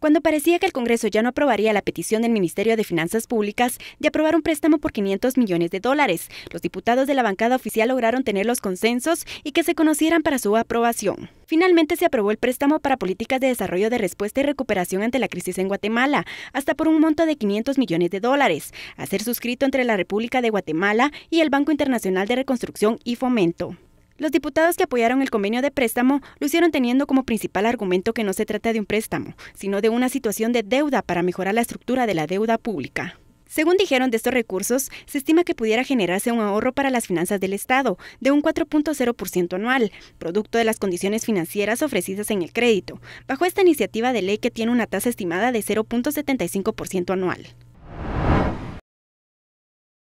Cuando parecía que el Congreso ya no aprobaría la petición del Ministerio de Finanzas Públicas de aprobar un préstamo por 500 millones de dólares, los diputados de la bancada oficial lograron tener los consensos y que se conocieran para su aprobación. Finalmente se aprobó el préstamo para políticas de desarrollo de respuesta y recuperación ante la crisis en Guatemala, hasta por un monto de 500 millones de dólares, a ser suscrito entre la República de Guatemala y el Banco Internacional de Reconstrucción y Fomento. Los diputados que apoyaron el convenio de préstamo lo hicieron teniendo como principal argumento que no se trata de un préstamo, sino de una situación de deuda para mejorar la estructura de la deuda pública. Según dijeron de estos recursos, se estima que pudiera generarse un ahorro para las finanzas del Estado de un 4.0% anual, producto de las condiciones financieras ofrecidas en el crédito, bajo esta iniciativa de ley que tiene una tasa estimada de 0.75% anual.